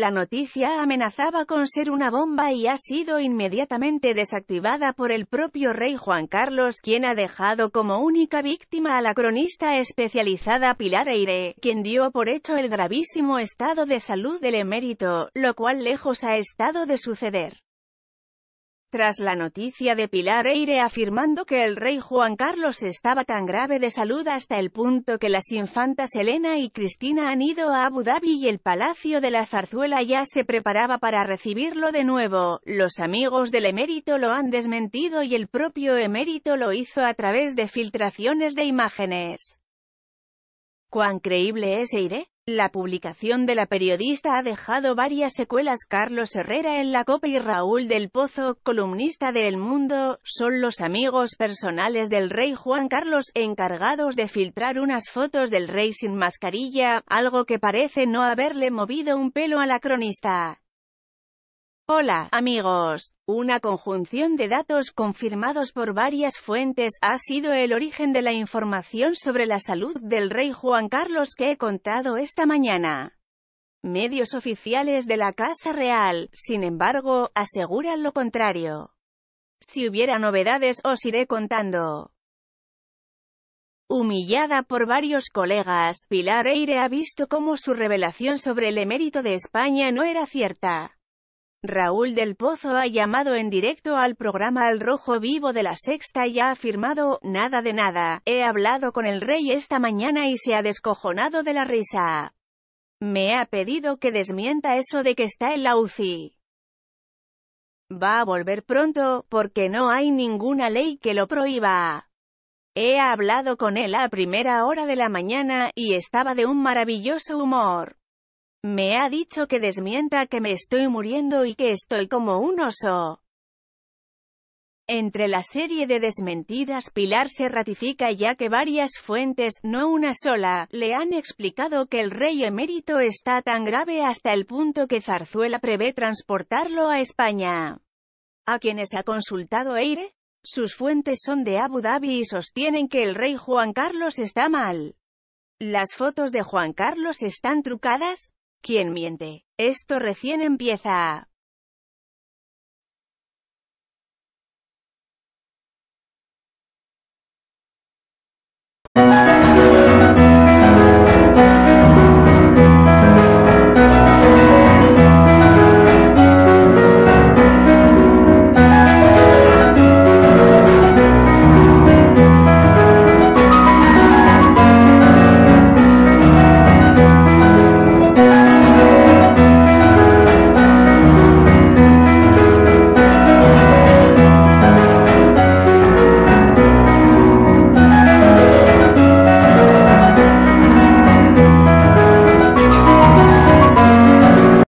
La noticia amenazaba con ser una bomba y ha sido inmediatamente desactivada por el propio rey Juan Carlos, quien ha dejado como única víctima a la cronista especializada Pilar Eire, quien dio por hecho el gravísimo estado de salud del emérito, lo cual lejos ha estado de suceder. Tras la noticia de Pilar Eire afirmando que el rey Juan Carlos estaba tan grave de salud hasta el punto que las infantas Elena y Cristina han ido a Abu Dhabi y el Palacio de la Zarzuela ya se preparaba para recibirlo de nuevo, los amigos del emérito lo han desmentido y el propio emérito lo hizo a través de filtraciones de imágenes. ¿Cuán creíble es Eire? La publicación de la periodista ha dejado varias secuelas. Carlos Herrera en la Copa y Raúl del Pozo, columnista de El Mundo, son los amigos personales del rey Juan Carlos, encargados de filtrar unas fotos del rey sin mascarilla, algo que parece no haberle movido un pelo a la cronista. Hola, amigos. Una conjunción de datos confirmados por varias fuentes ha sido el origen de la información sobre la salud del rey Juan Carlos que he contado esta mañana. Medios oficiales de la Casa Real, sin embargo, aseguran lo contrario. Si hubiera novedades os iré contando. Humillada por varios colegas, Pilar Eire ha visto cómo su revelación sobre el emérito de España no era cierta. Raúl del Pozo ha llamado en directo al programa Al Rojo Vivo de la Sexta y ha afirmado, nada de nada, he hablado con el rey esta mañana y se ha descojonado de la risa. Me ha pedido que desmienta eso de que está en la UCI. Va a volver pronto, porque no hay ninguna ley que lo prohíba. He hablado con él a primera hora de la mañana, y estaba de un maravilloso humor. Me ha dicho que desmienta que me estoy muriendo y que estoy como un oso. Entre la serie de desmentidas Pilar se ratifica ya que varias fuentes, no una sola, le han explicado que el rey emérito está tan grave hasta el punto que Zarzuela prevé transportarlo a España. ¿A quienes ha consultado Eire? Sus fuentes son de Abu Dhabi y sostienen que el rey Juan Carlos está mal. ¿Las fotos de Juan Carlos están trucadas? ¿Quién miente? Esto recién empieza. a...